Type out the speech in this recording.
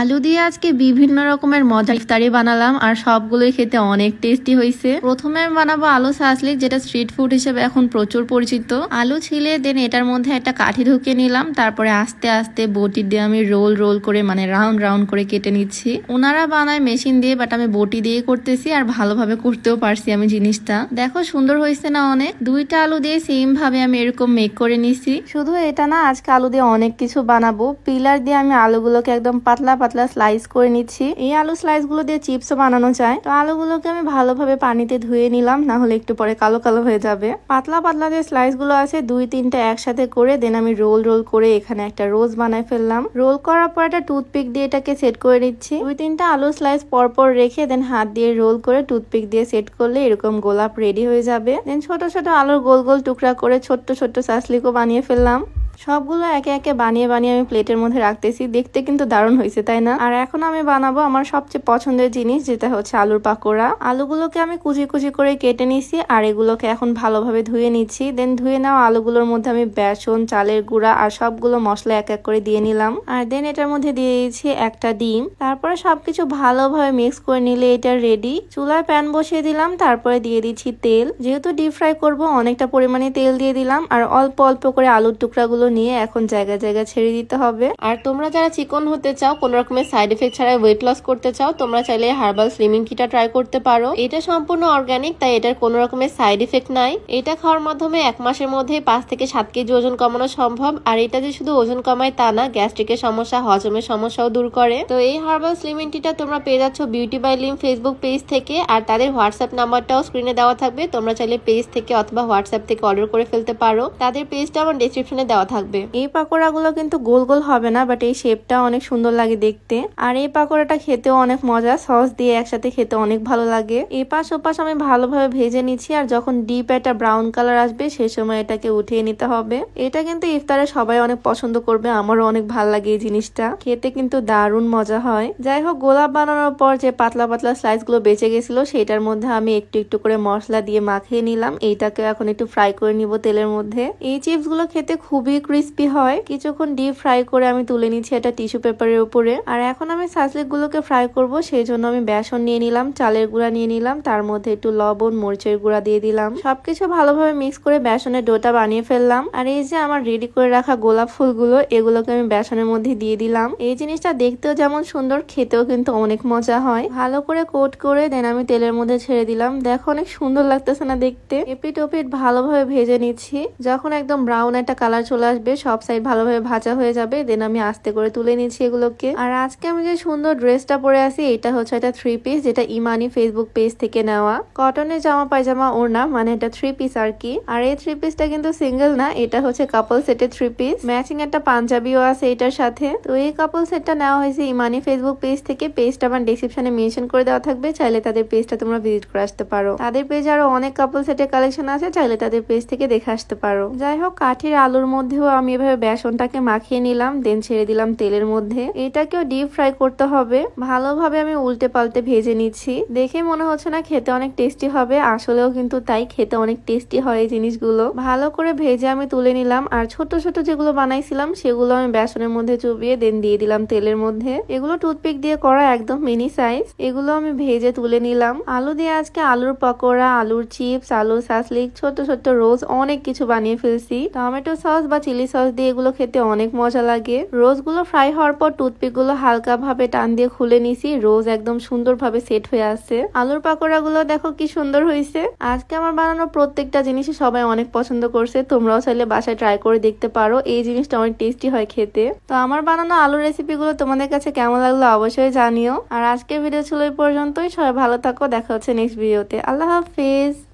আলু দিয়ে আজকে বিভিন্ন রকমের মজা ইফতারি বানালাম আর সবগুলোই খেতে অনেক টেস্টি হয়েছে প্রথমে আমি বানাবো আলু সাসলিক যেটা স্ট্রিট ফুড হিসেবে এখন প্রচুর পরিচিত আলু ছিলে দেন এটার মধ্যে একটা কাঠি ঢুকিয়ে নিলাম তারপরে আস্তে আস্তে বটি দিয়ে আমি রোল রোল করে মানে রাউন্ড রাউন্ড করে কেটে নিচ্ছি ওনারা বানায় মেশিন দিয়ে বাট আমি বটি দিয়ে করতেছি আর ভালোভাবে করতেও পারছি আমি জিনিসটা দেখো সুন্দর হয়েছে না অনেক দুইটা আলু দিয়ে সেম ভাবে আমি এরকম মেক করে নিচ্ছি শুধু এটা না আজকে আলু দিয়ে অনেক কিছু বানাবো পিলার দিয়ে আমি আলুগুলোকে একদম পাতলা পাতলা স্লাইস করে নিচ্ছি এই আলু স্লাইসগুলো দিয়ে চিপসও বানানো যায় তো আলুগুলোকে আমি ভালোভাবে পানিতে ধুয়ে নিলাম না হলে একটু পরে কালো কালো হয়ে যাবে পাতলা পাতলা যে স্লাইসগুলো আছে দুই তিনটা একসাথে করে দেন আমি রোল রোল করে এখানে একটা রোজ বানায় ফেললাম রোল করার পর একটা টুথপিক দিয়ে এটাকে সেট করে নিচ্ছি দুই তিনটা আলু স্লাইস পরপর রেখে দেন হাত দিয়ে রোল করে টুথপিক দিয়ে সেট করলে এরকম গোলাপ রেডি হয়ে যাবে দেন ছোট ছোট আলুর গোল গোল টুকরা করে ছোট্ট ছোট্ট সাসলিকও বানিয়ে ফেললাম সবগুলো একে একে বানিয়ে বানিয়ে আমি প্লেটের মধ্যে রাখতেছি দেখতে কিন্তু দারুণ হয়েছে তাই না আর এখন আমি বানাবো আমার সবচেয়ে পছন্দের জিনিস যেটা হচ্ছে আলুর পাকোড়া আলুগুলোকে আমি কুচি কুচি করে কেটে নিছি আর এগুলোকে এখন ভালোভাবে ধুয়ে নিচ্ছি দেন ধুয়ে নেওয়া আলুগুলোর মধ্যে আমি বেসন চালের গুঁড়া আর সবগুলো মশলা এক এক করে দিয়ে নিলাম আর দেন এটার মধ্যে দিয়ে দিয়েছি একটা ডিম তারপরে সবকিছু ভালোভাবে মিক্স করে নিলে এটা রেডি চুলায় প্যান বসিয়ে দিলাম তারপরে দিয়ে দিচ্ছি তেল যেহেতু ডিপ ফ্রাই করবো অনেকটা পরিমাণে তেল দিয়ে দিলাম আর অল্প অল্প করে আলুর টুকরাগুলো গুলো নিয়ে এখন জায়গা জায়গা ছেড়ে দিতে হবে আর তোমরা যারা চিকন হতে চাও কোন রকমের সাইড এফেক্ট ছাড়া ওয়েট লস করতে চাও তোমরা চাইলে হার্বাল স্লিমিং কিটা ট্রাই করতে পারো এটা সম্পূর্ণ অর্গানিক তাই এটার কোন রকমের সাইড এফেক্ট নাই এটা খাওয়ার মাধ্যমে এক মাসের মধ্যে পাঁচ থেকে সাত কেজি ওজন কমানো সম্ভব আর এটা যে শুধু ওজন কমায় তা না গ্যাস্ট্রিকের সমস্যা হজমের সমস্যাও দূর করে তো এই হার্বাল স্লিমিং টিটা তোমরা পেয়ে যাচ্ছ beauty by Lim Facebook page থেকে আর তাদের হোয়াটসঅ্যাপ নাম্বারটাও স্ক্রিনে দেওয়া থাকবে তোমরা চাইলে পেজ থেকে অথবা হোয়াটসঅ্যাপ থেকে অর্ডার করে ফেলতে পারো তাদের পেজটা আমার ডিসক্রিপশনে দেওয়া থাকবে এই পাকোড়াগুলো কিন্তু গোল গোল হবে না বাট এই শেপটা অনেক সুন্দর লাগে দেখতে আর এই পাকোড়াটা খেতেও অনেক মজা সস দিয়ে একসাথে খেতে অনেক ভালো লাগে এপাশ ওপাশ আমি ভালোভাবে ভেজে নিচ্ছি আর যখন ডিপ একটা ব্রাউন কালার আসবে সে সময় এটাকে উঠিয়ে নিতে হবে এটা কিন্তু ইফতারে সবাই অনেক পছন্দ করবে আমারও অনেক ভালো লাগে এই জিনিসটা খেতে কিন্তু দারুণ মজা হয় যাই হোক গোলাপ বানানোর পর যে পাতলা পাতলা স্লাইসগুলো বেঁচে গেছিল সেটার মধ্যে আমি একটু একটু করে মশলা দিয়ে মাখিয়ে নিলাম এইটাকে এখন একটু ফ্রাই করে নিব তেলের মধ্যে এই চিপসগুলো খেতে খুবই ক্রিস্পি হয় কিছুক্ষণ ডিপ ফ্রাই করে আমি তুলে নিচ্ছি এটা টিস্যু পেপারের উপরে আর এখন আমি সাসলিকগুলোকে ফ্রাই করব সেই জন্য আমি বেসন নিয়ে নিলাম চালের গুঁড়া নিয়ে নিলাম তার মধ্যে একটু লবণ মরিচের গুঁড়া দিয়ে দিলাম সবকিছু ভালোভাবে মিক্স করে বেসনের ডোটা বানিয়ে ফেললাম আর এই যে আমার রেডি করে রাখা গোলাপ ফুলগুলো এগুলোকে আমি বেসনের মধ্যে দিয়ে দিলাম এই জিনিসটা দেখতেও যেমন সুন্দর খেতেও কিন্তু অনেক মজা হয় ভালো করে কোট করে দেন আমি তেলের মধ্যে ছেড়ে দিলাম দেখো অনেক সুন্দর লাগতেছে না দেখতে এপিট ওপিট ভালোভাবে ভেজে নিচ্ছি যখন একদম ব্রাউন একটা কালার চলে আসবে সব সাইড ভালোভাবে ভাজা হয়ে যাবে দেন আমি আস্তে করে তুলে নিচ্ছি এগুলোকে আর আজকে আমি যে সুন্দর ড্রেসটা পরে আছি এটা হচ্ছে একটা থ্রি পিস যেটা ইমানি ফেসবুক পেজ থেকে নেওয়া কটনের জামা পায়জামা ওড়না মানে এটা থ্রি পিস আর কি আর এই থ্রি পিসটা কিন্তু সিঙ্গেল না এটা হচ্ছে কাপল সেটের থ্রি পিস ম্যাচিং একটা পাঞ্জাবিও আছে এটার সাথে তো এই কাপল সেটটা নেওয়া হয়েছে ইমানি ফেসবুক পেজ থেকে পেজটা আমার ডিসক্রিপশনে মেনশন করে দেওয়া থাকবে চাইলে তাদের পেজটা তোমরা ভিজিট করে আসতে পারো তাদের পেজে আরো অনেক কাপল সেটের কালেকশন আছে চাইলে তাদের পেজ থেকে দেখে আসতে পারো যাই হোক কাঠের আলুর মধ্যে শুধু আমি এভাবে বেসনটাকে মাখিয়ে নিলাম দেন ছেড়ে দিলাম তেলের মধ্যে এটাকেও ডিপ ফ্রাই করতে হবে ভালোভাবে আমি উল্টে পাল্টে ভেজে নিচ্ছি দেখে মনে হচ্ছে না খেতে অনেক টেস্টি হবে আসলেও কিন্তু তাই খেতে অনেক টেস্টি হয় এই জিনিসগুলো ভালো করে ভেজে আমি তুলে নিলাম আর ছোট ছোট যেগুলো বানাইছিলাম সেগুলো আমি বেসনের মধ্যে চুবিয়ে দেন দিয়ে দিলাম তেলের মধ্যে এগুলো টুথপিক দিয়ে করা একদম মিনি সাইজ এগুলো আমি ভেজে তুলে নিলাম আলু দিয়ে আজকে আলুর পকোড়া আলুর চিপস আলুর সাসলিক ছোট ছোট রোজ অনেক কিছু বানিয়ে ফেলছি টমেটো সস বা চিলি সস দিয়ে এগুলো খেতে অনেক মজা লাগে রোজগুলো ফ্রাই হওয়ার পর টুথপিকগুলো হালকাভাবে টান দিয়ে খুলে নিছি রোজ একদম সুন্দরভাবে সেট হয়ে আছে আলুর পাকোড়াগুলো দেখো কি সুন্দর হয়েছে আজকে আমার বানানো প্রত্যেকটা জিনিসই সবাই অনেক পছন্দ করছে তোমরাও চাইলে বাসায় ট্রাই করে দেখতে পারো এই জিনিসটা অনেক টেস্টি হয় খেতে তো আমার বানানো আলুর রেসিপিগুলো তোমাদের কাছে কেমন লাগলো অবশ্যই জানিও আর আজকের ভিডিও ছিল এই পর্যন্তই সবাই ভালো থাকো দেখা হচ্ছে নেক্সট ভিডিওতে আল্লাহ হাফিজ